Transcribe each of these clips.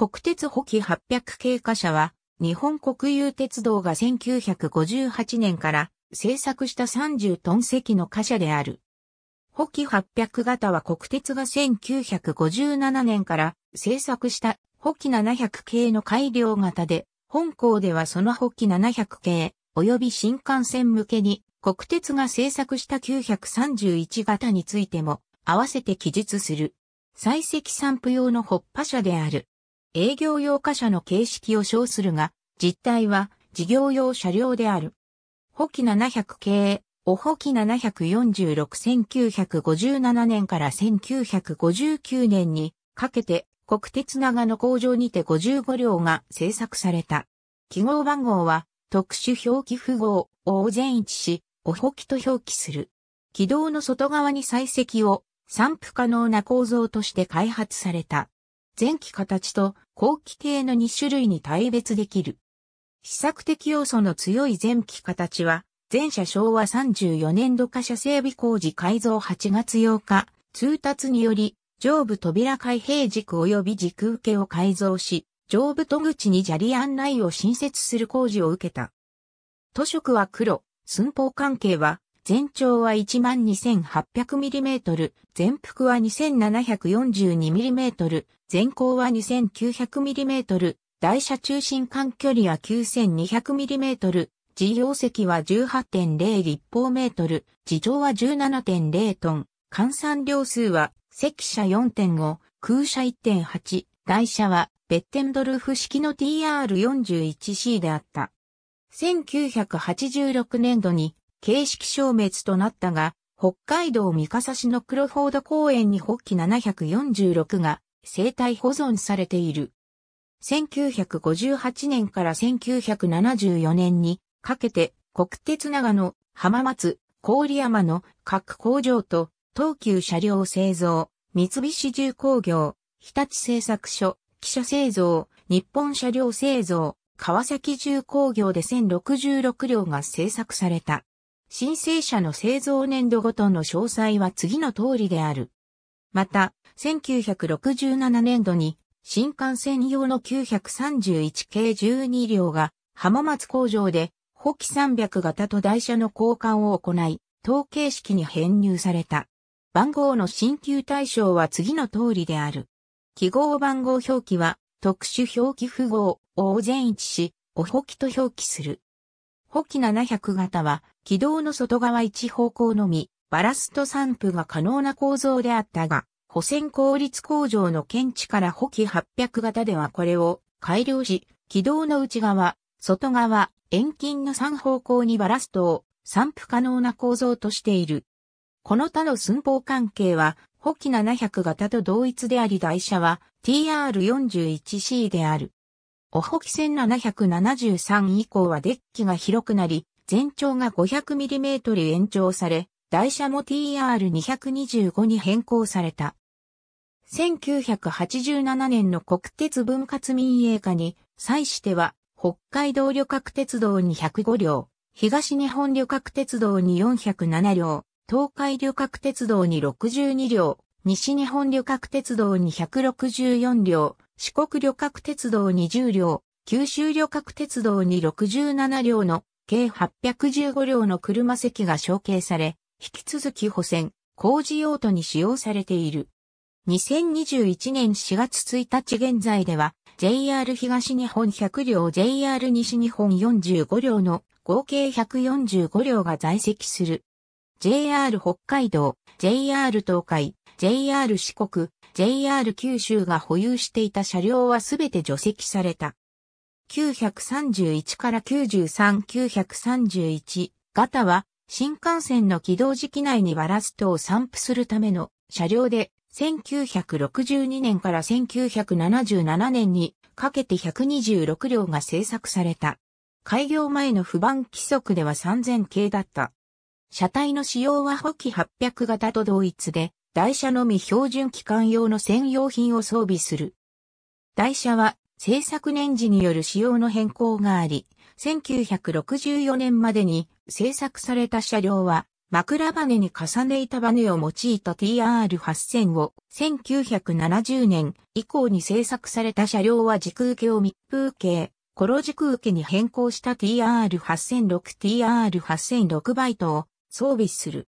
国鉄補給800系貨車は、日本国有鉄道が1958年から製作した30トン席の貨車である。補給800型は国鉄が1957年から製作した補給700系の改良型で、本校ではその補給700系及び新幹線向けに国鉄が製作した931型についても合わせて記述する。採石散布用のホッパ車である。営業用貨車の形式を称するが、実態は事業用車両である。保機700系、お保機746-1957年から1959年にかけて国鉄長野工場にて55両が製作された。記号番号は特殊表記符号を全一し、お保機と表記する。軌道の外側に採石を散布可能な構造として開発された。前期形と後期形の2種類に対別できる。試作的要素の強い前期形は、前車昭和34年度貨車整備工事改造8月8日、通達により、上部扉開閉軸及び軸受けを改造し、上部戸口に砂利案内を新設する工事を受けた。塗色は黒、寸法関係は全長は 12,800mm、全幅は 2,742mm、全高は 2,900mm、台車中心間距離は 9,200mm、自業席は18.0立方メートル、自重は17.0トン、換算量数は席車4.5、空車1.8、台車はベッテンドルフ式の TR41C であった。1986年度に形式消滅となったが、北海道三笠市のクロフォード公園に北紀746が生態保存されている。1958年から1974年にかけて国鉄長野、浜松、郡山の各工場と東急車両製造、三菱重工業、日立製作所、汽車製造、日本車両製造、川崎重工業で1066両が製作された。申請者の製造年度ごとの詳細は次の通りである。また、1967年度に新幹線用の931系12両が浜松工場で補機300型と台車の交換を行い、統計式に編入された。番号の新旧対象は次の通りである。記号番号表記は特殊表記符号を全一し、お補機と表記する。補機700型は軌道の外側一方向のみ、バラスト散布が可能な構造であったが、保線効率工場の検知から補機800型ではこれを改良し、軌道の内側、外側、遠近の3方向にバラストを散布可能な構造としている。この他の寸法関係は、補機700型と同一であり台車は TR41C である。お補機1773以降はデッキが広くなり、全長が 500mm 延長され、台車も TR225 に変更された。1987年の国鉄分割民営化に際しては、北海道旅客鉄道に105両、東日本旅客鉄道に407両、東海旅客鉄道に62両、西日本旅客鉄道に164両、四国旅客鉄道に10両、九州旅客鉄道に67両の計815両の車席が承継され、引き続き補選、工事用途に使用されている。2021年4月1日現在では、JR 東日本100両、JR 西日本45両の合計145両が在籍する。JR 北海道、JR 東海、JR 四国、JR 九州が保有していた車両はすべて除籍された。931から93、931型は新幹線の起動時期内にバラストを散布するための車両で1962年から1977年にかけて126両が製作された。開業前の不番規則では3000系だった。車体の使用は補機800型と同一で、台車のみ標準機関用の専用品を装備する。台車は制作年次による仕様の変更があり、1964年までに制作された車両は枕バネに重ね板バネを用いた TR8000 を1970年以降に制作された車両は軸受けを密封系、コロ軸受けに変更した TR8006、TR8006 バイトを装備する。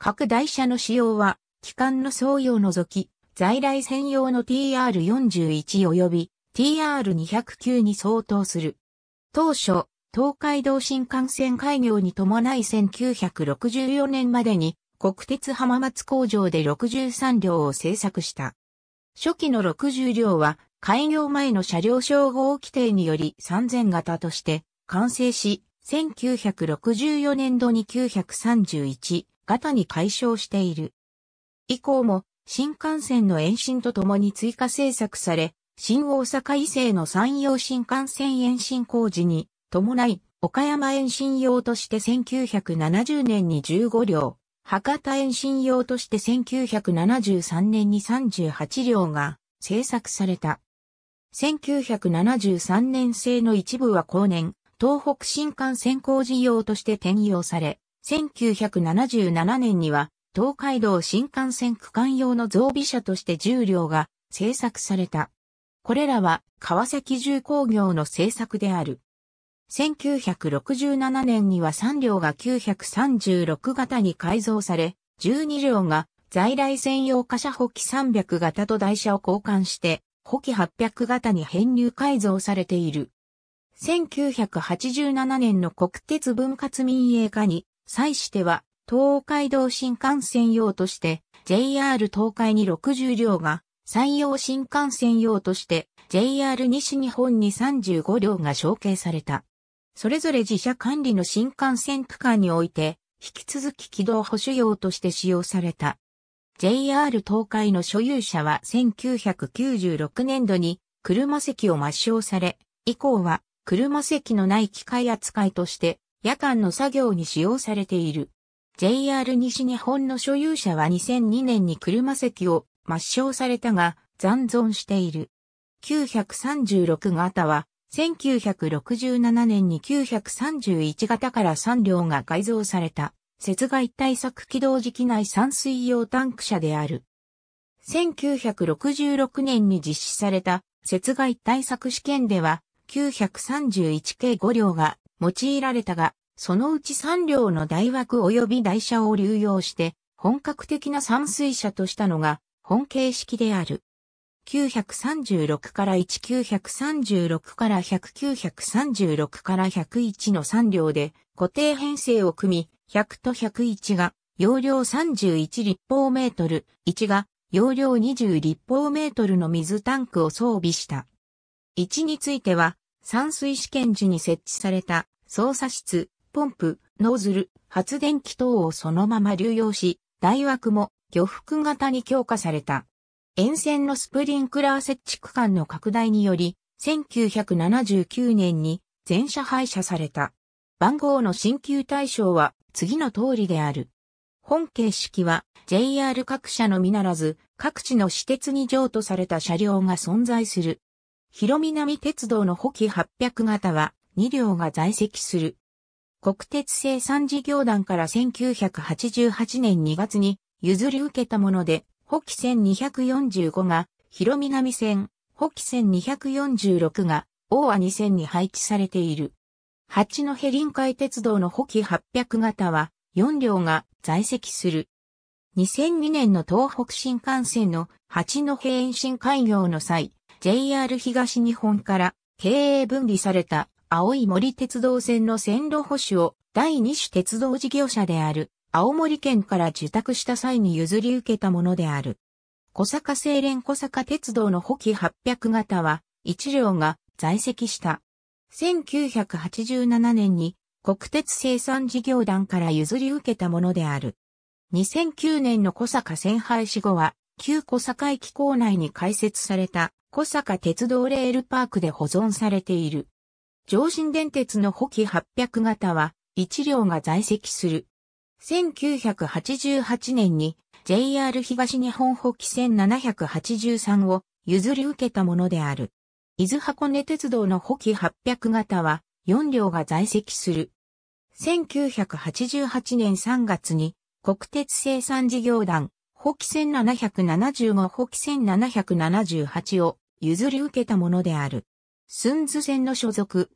各台車の仕様は、機関の送用除き、在来専用の TR41 及び TR209 に相当する。当初、東海道新幹線開業に伴い1964年までに国鉄浜松工場で63両を製作した。初期の60両は開業前の車両称号規定により3000型として完成し、1964年度に931型に解消している。以降も新幹線の延伸とともに追加製作され、新大阪伊勢の山陽新幹線延伸工事に伴い、岡山延伸用として1970年に15両、博多延伸用として1973年に38両が製作された。1973年製の一部は後年、東北新幹線工事用として転用され、1977年には東海道新幹線区間用の増備車として10両が製作された。これらは川崎重工業の製作である。1967年には3両が936型に改造され、12両が在来専用貨車補機300型と台車を交換して、補機800型に編入改造されている。1987年の国鉄分割民営化に際しては、東海道新幹線用として JR 東海に60両が、山陽新幹線用として JR 西日本に35両が承継された。それぞれ自社管理の新幹線区間において、引き続き軌道保守用として使用された。JR 東海の所有者は1996年度に車席を抹消され、以降は車席のない機械扱いとして夜間の作業に使用されている。JR 西日本の所有者は2002年に車席を抹消されたが残存している。936型は1967年に931型から3両が改造された、雪外対策機動時期内散水用タンク車である。1966年に実施された雪外対策試験では931系5両が用いられたが、そのうち3両の大枠及び台車を流用して本格的な散水車としたのが本形式である。936から1936から1936から101の3両で固定編成を組み、100と101が容量31立方メートル、1が容量20立方メートルの水タンクを装備した。1については、散水試験時に設置された操作室、ポンプ、ノーズル、発電機等をそのまま流用し、大枠も漁服型に強化された。沿線のスプリンクラー設置区間の拡大により、1979年に全車廃車された。番号の新旧対象は次の通りである。本形式は JR 各社のみならず各地の私鉄に譲渡された車両が存在する。広南鉄道の補機800型は2両が在籍する。国鉄生産事業団から1988年2月に譲り受けたもので、北紀線245が広南線、北紀線246が大和2線に配置されている。八戸臨海鉄道の北紀800型は4両が在籍する。2002年の東北新幹線の八戸延伸開業の際、JR 東日本から経営分離された青い森鉄道線の線路保守を第二種鉄道事業者である青森県から受託した際に譲り受けたものである。小坂清蓮小坂鉄道の補機800型は、1両が在籍した。1987年に国鉄生産事業団から譲り受けたものである。2009年の小坂線廃止後は、旧小坂駅構内に開設された小坂鉄道レールパークで保存されている。上新電鉄の補機800型は、1両が在籍する1988年に JR 東日本北汽線783を譲り受けたものである。伊豆箱根鉄道の北汽800型は4両が在籍する。1988年3月に国鉄生産事業団北汽線775北汽線778を譲り受けたものである。寸津線の所属。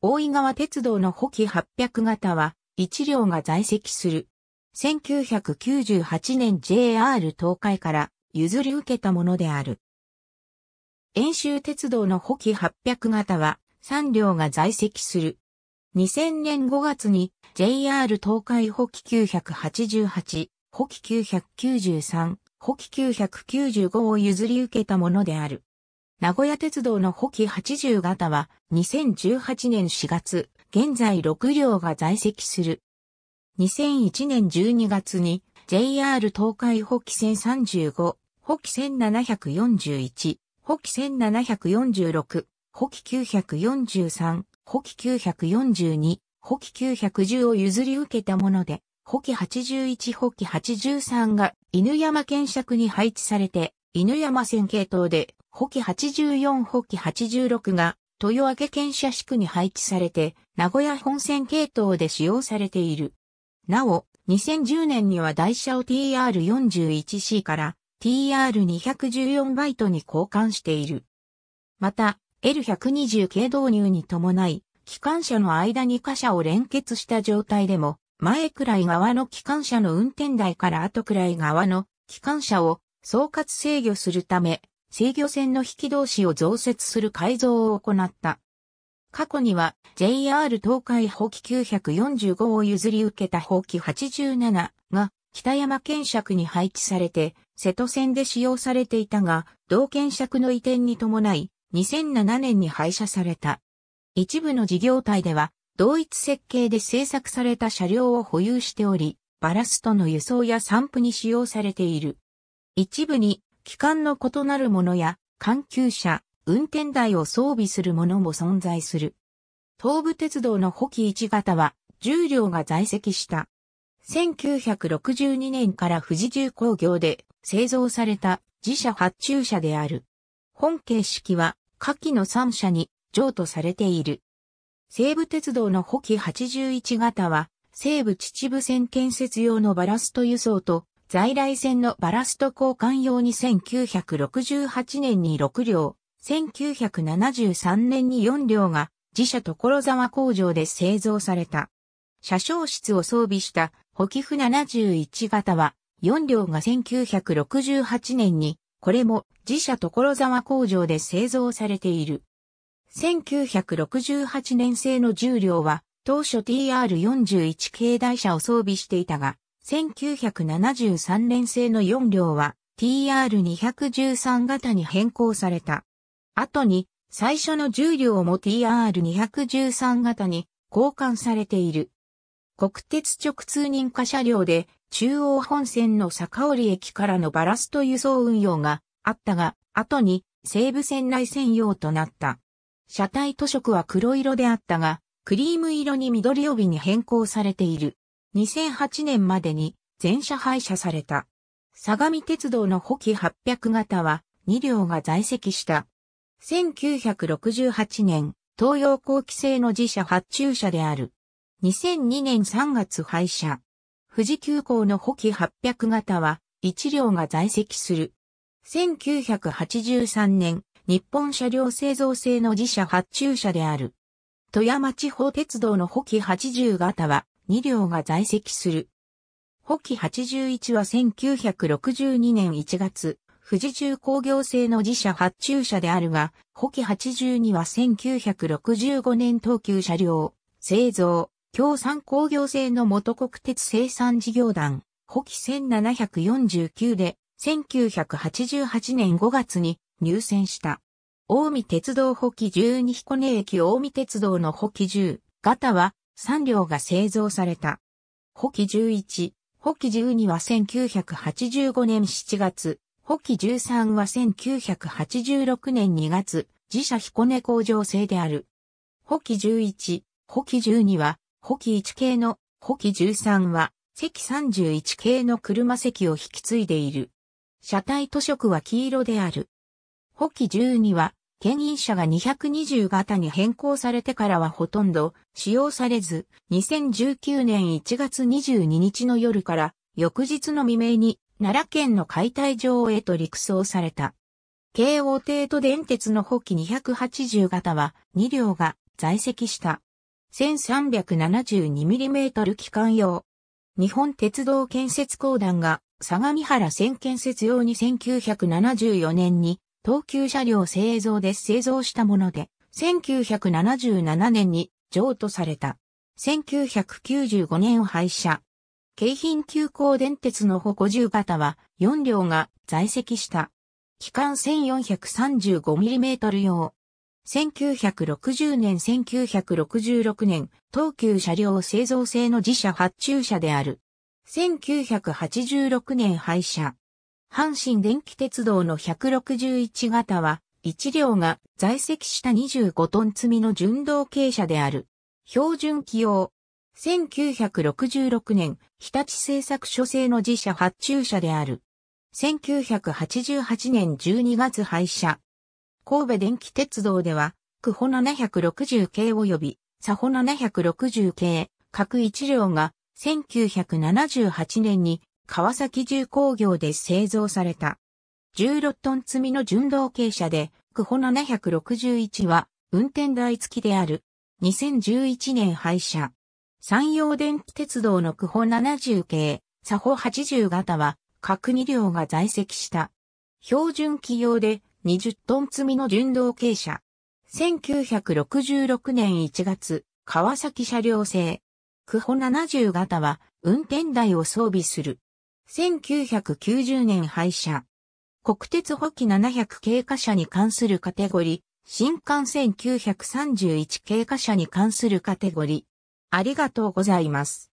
大井川鉄道の北汽800型は一両が在籍する。1998年 JR 東海から譲り受けたものである。遠州鉄道の補機800型は3両が在籍する。2000年5月に JR 東海補機988、補機993、補機995を譲り受けたものである。名古屋鉄道の補機80型は2018年4月、現在6両が在籍する。2001年12月に JR 東海北汽線35、北汽線741、北汽線746、北汽943、北汽942、北汽910を譲り受けたもので、北汽81、北汽83が犬山県尺に配置されて、犬山線系統で、北汽84、北汽86が豊明県社宿区に配置されて、名古屋本線系統で使用されている。なお、2010年には台車を TR41C から TR214 バイトに交換している。また、L120 系導入に伴い、機関車の間に貨車を連結した状態でも、前くらい側の機関車の運転台から後くらい側の機関車を総括制御するため、制御線の引き同士を増設する改造を行った。過去には JR 東海法規945を譲り受けた法規87が北山県尺に配置されて瀬戸線で使用されていたが同県尺の移転に伴い2007年に廃車された。一部の事業体では同一設計で製作された車両を保有しており、バラストの輸送や散布に使用されている。一部に機関の異なるものや、環球車、運転台を装備するものも存在する。東武鉄道の補機1型は、重量が在籍した。1962年から富士重工業で製造された自社発注車である。本形式は下記の3社に譲渡されている。西武鉄道の補機81型は西武秩父線建設用のバラスト輸送と在来線のバラスト交換用に1968年に6両、1973年に4両が自社所沢工場で製造された。車掌室を装備した補給譜71型は4両が1968年にこれも自社所沢工場で製造されている。1968年製の10両は当初 TR41 系台車を装備していたが1973年製の4両は TR213 型に変更された。後に最初の10両も TR213 型に交換されている。国鉄直通認可車両で中央本線の坂織駅からのバラスト輸送運用があったが、後に西武線内専用となった。車体塗色は黒色であったが、クリーム色に緑帯に変更されている。2008年までに全車廃車された。相模鉄道の補機800型は2両が在籍した。1968年、東洋後期製の自社発注車である。2002年3月廃車。富士急行の補機800型は1両が在籍する。1983年、日本車両製造製の自社発注車である。富山地方鉄道の補機80型は2両が在籍する。補機81は1962年1月、富士重工業製の自社発注車であるが、補機82は1965年等級車両、製造、共産工業製の元国鉄生産事業団、補機1749で、1988年5月に入選した。近江鉄道補機12彦根駅近江鉄道の補機10、型は3両が製造された。補機11、補機12は1985年7月、補機13は1986年2月、自社彦根工場製である。補機11、補機12は、補機1系の、補機13は、三31系の車席を引き継いでいる。車体塗色は黄色である。補機12は、牽引車が220型に変更されてからはほとんど使用されず、2019年1月22日の夜から翌日の未明に奈良県の解体場へと陸送された。京王帝都電鉄の補機280型は2両が在籍した。1372mm 機関用。日本鉄道建設公団が相模原線建設用に1974年に東急車両製造で製造したもので、1977年に譲渡された。1995年廃車。京浜急行電鉄の護50型は4両が在籍した。機関 1435mm 用。1960年1966年、東急車両製造製の自社発注車である。1986年廃車。阪神電気鉄道の161型は、1両が在籍した25トン積みの純道傾車である。標準起用。1966年、日立製作所製の自社発注車である。1988年12月廃車。神戸電気鉄道では、区保760系及び、佐保760系、各1両が、1978年に川崎重工業で製造された。16トン積みの純同傾斜で、クホ761は運転台付きである。2011年廃車。山陽電気鉄道のクホ70系、サホ80型は、各2両が在籍した。標準機用で20トン積みの純同傾斜。1966年1月、川崎車両製。クホ70型は運転台を装備する。1990年廃車。国鉄補機700経過車に関するカテゴリー、新幹線931経過車に関するカテゴリー。ありがとうございます。